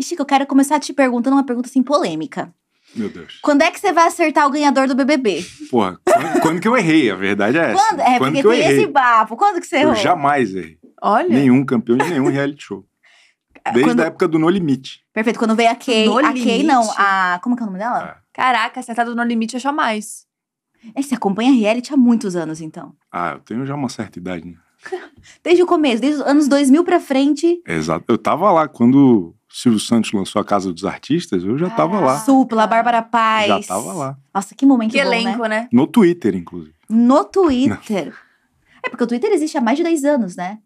E, Chico, eu quero começar te perguntando uma pergunta assim polêmica. Meu Deus. Quando é que você vai acertar o ganhador do BBB? Porra, quando, quando que eu errei? A verdade é essa. Quando? É, quando porque que eu tem errei? esse bafo. Quando que você errou? Eu jamais errei. Olha. Nenhum campeão de nenhum reality show. Desde quando... a época do No Limite. Perfeito. Quando veio a Kay. No a Limite? Kay, não. A... Como que é o nome dela? É. Caraca, acertado No Limite eu jamais. É, você acompanha reality há muitos anos, então. Ah, eu tenho já uma certa idade, né? desde o começo, desde os anos 2000 pra frente. Exato. Eu tava lá quando Silvio Santos lançou a Casa dos Artistas, eu já estava ah, lá. Supla, Bárbara Paz. Já estava lá. Nossa, que momento que bom, né? elenco, né? né? No Twitter, inclusive. No Twitter. Não. É porque o Twitter existe há mais de 10 anos, né?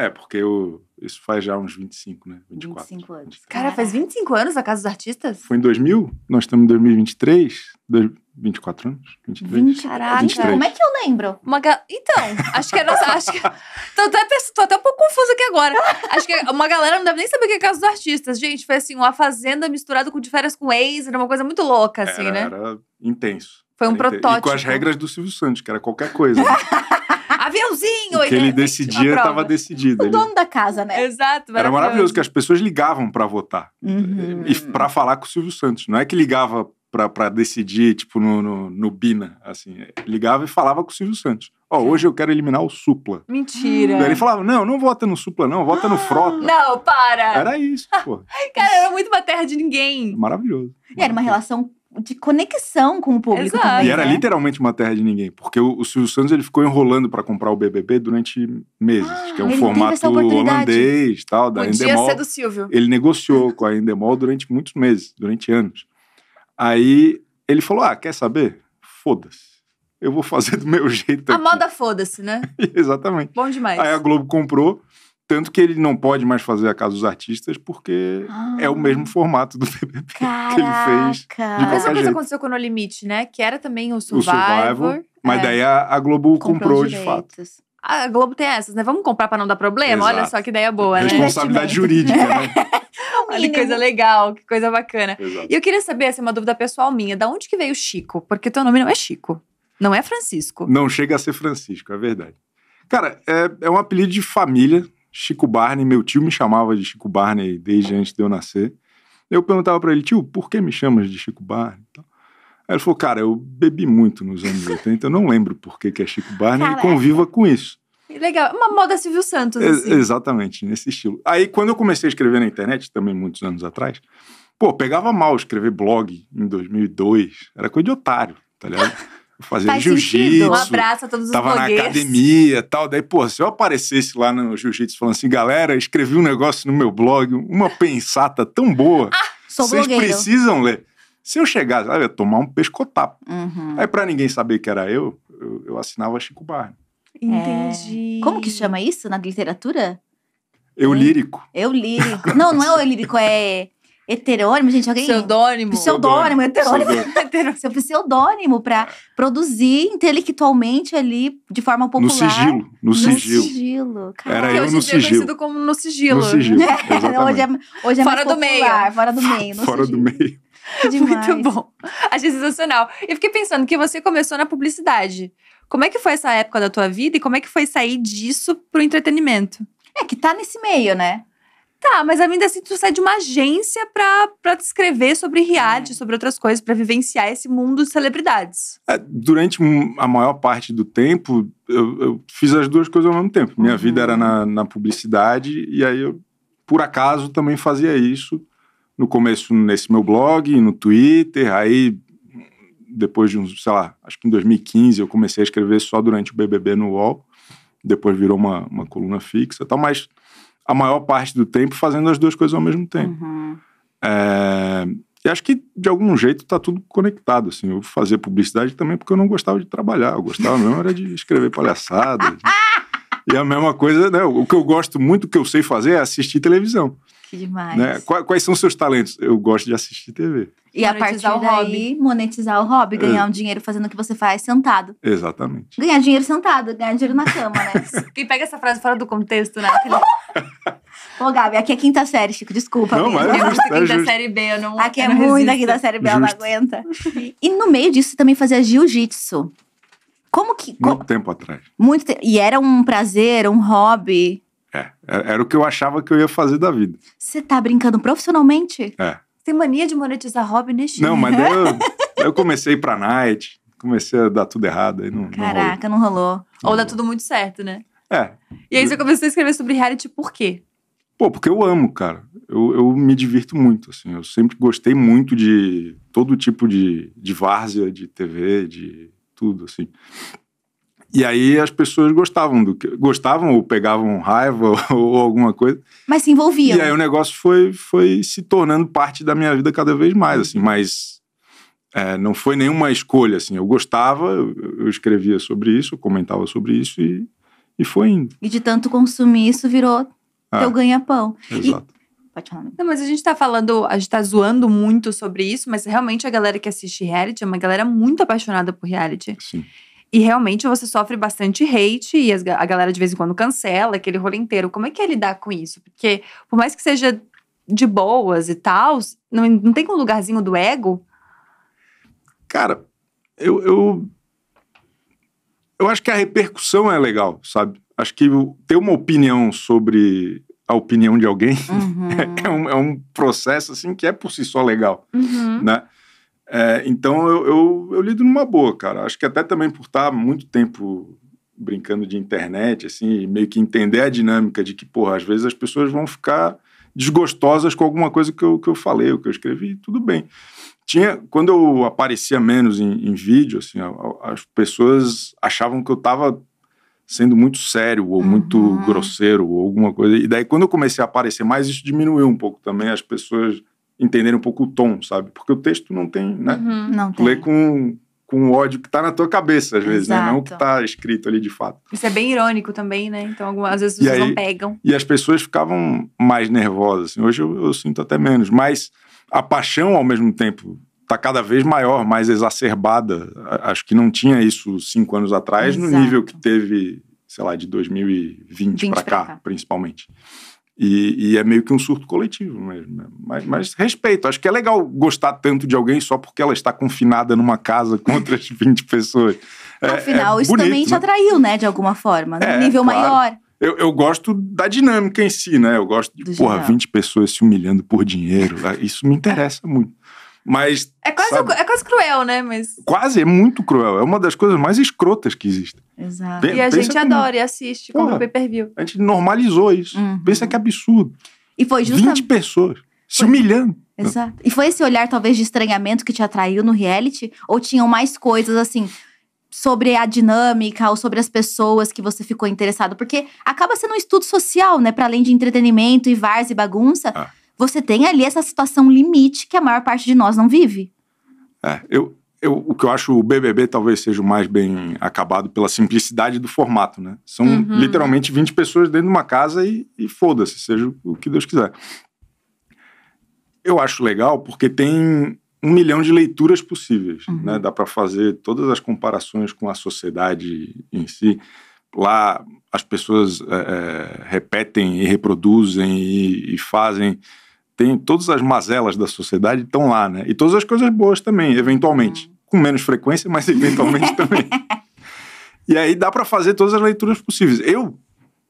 É, porque eu, isso faz já uns 25, né? 24. 25 anos. 24. Cara, faz 25 anos a Casa dos Artistas? Foi em 2000, nós estamos em 2023, dois, 24 anos, 23. caraca, 23. como é que eu lembro? Uma ga... Então, acho que era... É acho que... Tô, até, tô até um pouco confusa aqui agora. Acho que uma galera não deve nem saber o que é Casa dos Artistas. Gente, foi assim, uma fazenda misturada com de férias com ex, era uma coisa muito louca, assim, era, né? Era intenso. Foi um era protótipo. E com as regras do Silvio Santos, que era qualquer coisa. Né? aviãozinho! Que ele né? decidia, estava decidido. O ele... dono da casa, né? Exato, Era maravilhoso, que as pessoas ligavam para votar. Uhum. E para falar com o Silvio Santos. Não é que ligava para decidir, tipo, no, no, no, Bina, assim. Ligava e falava com o Silvio Santos. Ó, oh, hoje eu quero eliminar o Supla. Mentira. Daí ele falava, não, não vota no Supla, não, vota no ah, Frota. Não, para. Era isso, pô. Cara, era muito uma terra de ninguém. Maravilhoso. E era uma relação de conexão com o público. Exato, também, e era né? literalmente uma terra de ninguém, porque o, o Silvio Santos ele ficou enrolando para comprar o BBB durante meses, ah, que é um formato holandês, tal da Endemol. Ser do Silvio. Ele negociou com a Endemol durante muitos meses, durante anos. Aí ele falou: "Ah, quer saber? Foda-se. Eu vou fazer do meu jeito". Aqui. A moda foda-se, né? Exatamente. Bom demais. Aí a Globo comprou tanto que ele não pode mais fazer a Casa dos Artistas, porque ah. é o ah. mesmo formato do PPP Caraca. que ele fez. De a mesma coisa jeito. aconteceu com o No Limite, né? Que era também o Survivor. O Survivor mas é. daí a, a Globo comprou, comprou de fato. A Globo tem essas, né? Vamos comprar para não dar problema? Exato. Olha só que ideia boa, né? Responsabilidade jurídica, né? Olha que coisa né? legal, que coisa bacana. Exato. E eu queria saber, assim, uma dúvida pessoal minha. Da onde que veio Chico? Porque teu nome não é Chico, não é Francisco. Não chega a ser Francisco, é verdade. Cara, é, é um apelido de família, Chico Barney, meu tio me chamava de Chico Barney desde antes de eu nascer. Eu perguntava para ele, tio, por que me chamas de Chico Barney? Então, Aí ele falou, cara, eu bebi muito nos anos 80, eu não lembro por que, que é Chico Barney Caraca. e conviva com isso. Legal, uma moda Silvio Santos. Assim. exatamente, nesse estilo. Aí quando eu comecei a escrever na internet, também muitos anos atrás, pô, pegava mal escrever blog em 2002, era coisa de otário, tá ligado? fazendo jiu-jitsu. Um abraço a todos os Tava blogueiros. na academia tal. Daí, pô, se eu aparecesse lá no jiu-jitsu falando assim, galera, escrevi um negócio no meu blog, uma pensata tão boa. Ah, sou vocês precisam ler. Se eu chegasse, ah, ia tomar um pescotapo. Uhum. Aí, para ninguém saber que era eu, eu, eu assinava Chico Barney. Entendi. É... Como que chama isso na literatura? Eu hum? lírico. Eu lírico. Não, não é o lírico, é heterônimo, gente, alguém. Pseudônimo. Pseudônimo, heterônimo. heterônimo. Seu pseudônimo para é. produzir intelectualmente ali de forma popular. No sigilo. No, no sigilo. sigilo. Cara, Era eu hoje no é sigilo. é conhecido como no sigilo. No sigilo. É, hoje é, hoje é fora do popular, meio. fora do meio. Fora sigilo. do meio. Demais. Muito bom. Achei sensacional. E fiquei pensando que você começou na publicidade. Como é que foi essa época da tua vida e como é que foi sair disso pro entretenimento? É que tá nesse meio, né? Tá, mas ainda assim tu sai de uma agência pra, pra te escrever sobre reality, é. sobre outras coisas, para vivenciar esse mundo de celebridades. É, durante a maior parte do tempo, eu, eu, fiz as duas coisas ao mesmo tempo. Minha uhum. vida era na, na publicidade, e aí eu, por acaso, também fazia isso. No começo, nesse meu blog, no Twitter, aí depois de uns, sei lá, acho que em 2015 eu comecei a escrever só durante o BBB no UOL. Depois virou uma, uma coluna fixa e tal, mas a maior parte do tempo fazendo as duas coisas ao mesmo tempo. Uhum. É, e acho que, de algum jeito, está tudo conectado. Assim. Eu fazia publicidade também porque eu não gostava de trabalhar. Eu gostava mesmo era de escrever palhaçada E a mesma coisa, né? O que eu gosto muito, o que eu sei fazer é assistir televisão. Que né, demais. Né? Quais são seus talentos? Eu gosto de assistir TV. E monetizar a partir daí, o hobby. monetizar o hobby, é. ganhar é. um dinheiro fazendo o que você faz sentado. Exatamente. Ganhar dinheiro sentado, ganhar dinheiro na cama, né? Quem pega essa frase fora do contexto, né? Pô, Gabi, aqui é quinta série, Chico, desculpa. Não, mas é, é justo, é quinta série B, eu não. Aqui é muito da quinta série B, ela não aguenta. E no meio disso, você também fazia jiu-jitsu. Como que. Como... Muito tempo atrás. Muito te... E era um prazer, um hobby. É, é, era o que eu achava que eu ia fazer da vida. Você tá brincando profissionalmente? É. Tem mania de monetizar hobby neste Não, mas daí eu, eu comecei pra night, comecei a dar tudo errado. Aí não, Caraca, não rolou. Não rolou. Ou não dá rolou. tudo muito certo, né? É. E aí você começou a escrever sobre reality por quê? Pô, porque eu amo, cara. Eu, eu me divirto muito, assim. Eu sempre gostei muito de todo tipo de, de várzea, de TV, de tudo, assim. E aí as pessoas gostavam do que gostavam ou pegavam raiva ou, ou alguma coisa. Mas se envolviam. E aí o negócio foi, foi se tornando parte da minha vida cada vez mais, assim. Mas é, não foi nenhuma escolha, assim. Eu gostava, eu escrevia sobre isso, comentava sobre isso e, e foi indo. E de tanto consumir isso virou é, teu ganha-pão. Exato. Não, mas a gente tá falando, a gente tá zoando muito sobre isso, mas realmente a galera que assiste reality é uma galera muito apaixonada por reality. Sim. E realmente você sofre bastante hate e a galera de vez em quando cancela aquele rolê inteiro. Como é que é lidar com isso? Porque por mais que seja de boas e tal, não, não tem um lugarzinho do ego? Cara, eu, eu. Eu acho que a repercussão é legal, sabe? Acho que ter uma opinião sobre a opinião de alguém uhum. é, um, é, um, processo assim que é por si só legal, uhum. né? É, então eu, eu, eu, lido numa boa, cara. Acho que até também por estar tá muito tempo brincando de internet, assim, meio que entender a dinâmica de que, porra, às vezes as pessoas vão ficar desgostosas com alguma coisa que eu, que eu falei, o que eu escrevi, tudo bem. Tinha, quando eu aparecia menos em, em vídeo, assim, as pessoas achavam que eu tava sendo muito sério ou muito uhum. grosseiro ou alguma coisa. E daí, quando eu comecei a aparecer mais, isso diminuiu um pouco também. As pessoas entenderem um pouco o tom, sabe? Porque o texto não tem, né? Uhum, não tu tem. lê com, com o ódio que tá na tua cabeça, às vezes, né? Não o que tá escrito ali de fato. Isso é bem irônico também, né? Então, algumas, às vezes, vocês não pegam. E as pessoas ficavam mais nervosas, assim. Hoje eu, eu, sinto até menos, mas a paixão, ao mesmo tempo, está cada vez maior, mais exacerbada. Acho que não tinha isso cinco anos atrás, Exato. no nível que teve, sei lá, de 2020 para cá, cá, principalmente. E, e, é meio que um surto coletivo mesmo. Né? Mas, mas, respeito, acho que é legal gostar tanto de alguém só porque ela está confinada numa casa com outras 20 pessoas. É, Afinal, é isso bonito, também te né? atraiu, né, de alguma forma, no é, nível claro. maior. Eu, eu, gosto da dinâmica em si, né? Eu gosto de, Do porra, geral. 20 pessoas se humilhando por dinheiro. É, isso me interessa muito. Mas. É quase, sabe, é quase cruel, né? Mas... Quase, é muito cruel. É uma das coisas mais escrotas que existem. Exato. e a gente adora e assiste, como pay per view. A gente normalizou isso. Uhum. Pensa que absurdo. E foi justamente. 20 pessoas se humilhando. Exato. E foi esse olhar, talvez, de estranhamento que te atraiu no reality? Ou tinham mais coisas assim? sobre a dinâmica ou sobre as pessoas que você ficou interessado, porque acaba sendo um estudo social, né, para além de entretenimento e vars e bagunça. Ah você tem ali essa situação limite que a maior parte de nós não vive. É, eu, eu, o que eu acho o BBB talvez seja o mais bem acabado pela simplicidade do formato, né? São uhum. literalmente 20 pessoas dentro de uma casa e, e foda-se, seja o que Deus quiser. Eu acho legal porque tem um milhão de leituras possíveis, uhum. né? Dá para fazer todas as comparações com a sociedade em si. Lá as pessoas é, é repetem e reproduzem e, e fazem tem todas as mazelas da sociedade estão lá, né? E todas as coisas boas também, eventualmente. Hum. Com menos frequência, mas eventualmente também. E aí dá para fazer todas as leituras possíveis. Eu,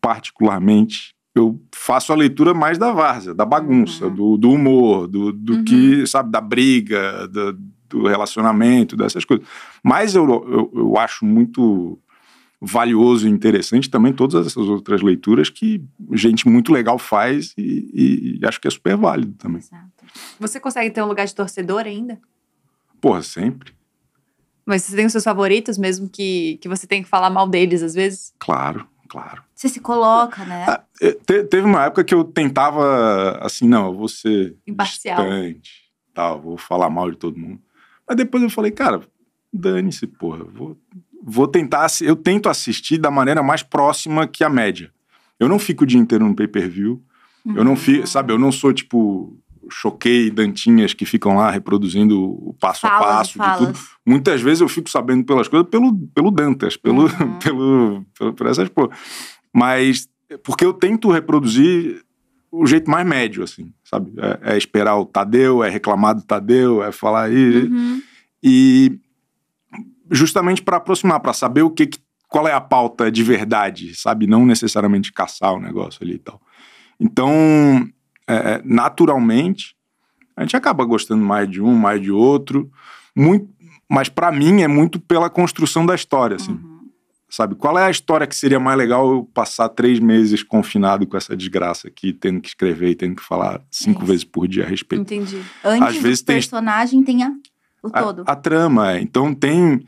particularmente, eu faço a leitura mais da várzea, da bagunça, uhum. do, do, humor, do, do uhum. que, sabe, da briga, do, do relacionamento, dessas coisas. Mas eu, eu, eu acho muito valioso e interessante também todas essas outras leituras que gente muito legal faz e, e acho que é super válido também. Exato. Você consegue ter um lugar de torcedor ainda? Porra, sempre. Mas você tem os seus favoritos mesmo que, que você tem que falar mal deles às vezes? Claro, claro. Você se coloca, né? Ah, é, te, teve uma época que eu tentava assim, não, eu vou ser Imparcial. distante, tal, vou falar mal de todo mundo. Mas depois eu falei, cara, dane-se, porra, vou vou tentar, eu tento assistir da maneira mais próxima que a média. Eu não fico o dia inteiro no pay-per-view. Uhum. Eu não fico, uhum. sabe, eu não sou tipo choquei dantinhas que ficam lá reproduzindo o passo falas, a passo falas. de tudo. Muitas vezes eu fico sabendo pelas coisas pelo, pelo Dantas, pelo, uhum. pelo, pelo por essas pô. Mas porque eu tento reproduzir o jeito mais médio, assim, sabe? É, é esperar o Tadeu, é reclamar do Tadeu, é falar aí. Uhum. E justamente para aproximar, para saber o que, que, qual é a pauta de verdade, sabe? Não necessariamente caçar o negócio ali e tal. Então, é, é naturalmente, a gente acaba gostando mais de um, mais de outro. Muito, mas para mim é muito pela construção da história, assim. Uhum. Sabe? Qual é a história que seria mais legal eu passar três meses confinado com essa desgraça aqui, tendo que escrever e tendo que falar cinco é vezes por dia a respeito? Entendi. Antes Às do vezes personagem tem... tem a todo. A, a trama, é. Então tem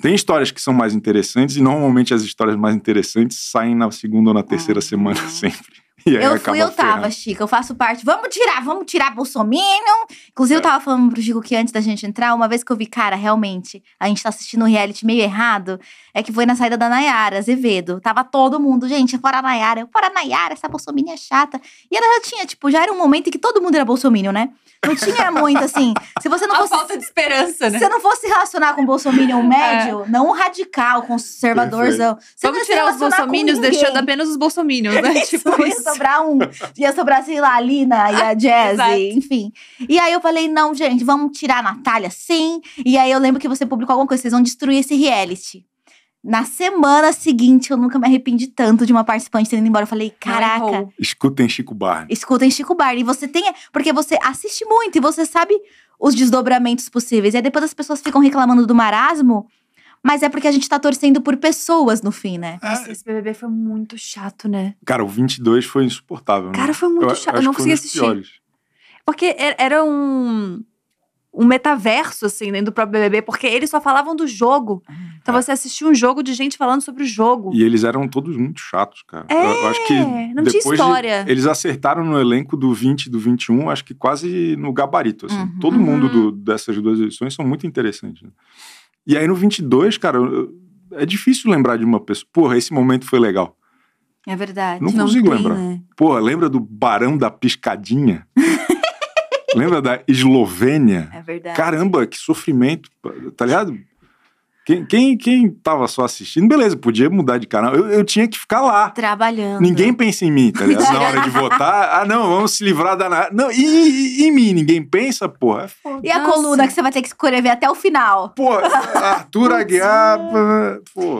tem histórias que são mais interessantes e normalmente as histórias mais interessantes saem na segunda ou na terceira ah, semana é. sempre eu fui, eu ferrando. tava, né? Chico. Eu faço parte. Vamos tirar, vamos tirar Bolsonaro. Inclusive, é. eu tava falando pro Chico que antes da gente entrar, uma vez que eu vi, cara, realmente, a gente tá assistindo um reality meio errado, é que foi na saída da Nayara Azevedo. Tava todo mundo, gente, é fora a Nayara. Eu, é fora a Nayara, essa Bolsonaro é chata. E ela já tinha, tipo, já era um momento em que todo mundo era Bolsonaro, né? Não tinha muito, assim. Se você não a fosse. falta de esperança, né? Se você não fosse é. relacionar com o médio, é. não o radical, conservadorzão. Vamos tirar os Bolsonaro deixando apenas os Bolsonaro, né? tipo isso sobrar um. Ia sobrar, sei lá, a Lina e a Jazzy, enfim. E aí eu falei, não, gente, vamos tirar a Natália, sim. E aí eu lembro que você publicou alguma coisa, vocês vão destruir esse reality. Na semana seguinte, eu nunca me arrependi tanto de uma participante tendo ido embora. Eu falei, caraca. Escutem Chico Barney. Escutem Chico Barney. E você tem. Porque você assiste muito e você sabe os desdobramentos possíveis. E aí depois as pessoas ficam reclamando do marasmo. Mas é porque a gente tá torcendo por pessoas no fim, né? É. esse BBB foi muito chato, né? Cara, o 22 foi insuportável. Né? Cara, foi muito eu, chato. Eu não consegui assistir. Piores. Porque era um um metaverso, assim, dentro do próprio BBB, porque eles só falavam do jogo. Ah, então é. você assistia um jogo de gente falando sobre o jogo. E eles eram todos muito chatos, cara. É, eu, eu acho que não tinha história. De, eles acertaram no elenco do 20 e do 21, acho que quase no gabarito, assim. Uhum. Todo mundo uhum. do, dessas duas edições são muito interessantes. Né? E aí no 22, cara, é difícil lembrar de uma pessoa. Porra, esse momento foi legal. É verdade. Não, não consigo tem, lembrar. Né? Porra, lembra do Barão da Piscadinha? lembra da Eslovênia? É verdade. Caramba, que sofrimento, tá ligado? Quem, quem, quem tava só assistindo, beleza, podia mudar de canal. Eu, eu tinha que ficar lá. Trabalhando. Ninguém pensa em mim, tá ligado? Na hora de votar, ah, não, vamos se livrar da. Não, e, e, e em mim? Ninguém pensa, porra. É foda. E a coluna que você vai ter que escrever até o final. Pô, Arthur Aguiar.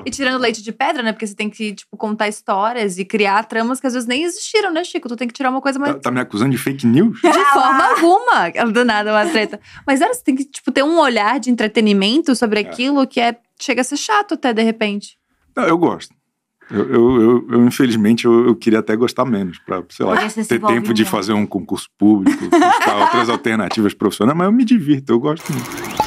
E tirando leite de pedra, né? Porque você tem que, tipo, contar histórias e criar tramas que às vezes nem existiram, né, Chico? Tu tem que tirar uma coisa mais. Tá, tá me acusando de fake news? De tá forma alguma. Do nada, uma treta. Mas, era, você tem que, tipo, ter um olhar de entretenimento sobre é. aquilo é. que é chega a ser chato até de repente. Não, eu gosto. Eu, eu, eu, eu infelizmente, eu, queria até gostar menos, para, sei lá, ter tempo mesmo. de fazer um concurso público, buscar outras alternativas profissionais, mas eu me divirto, eu gosto muito.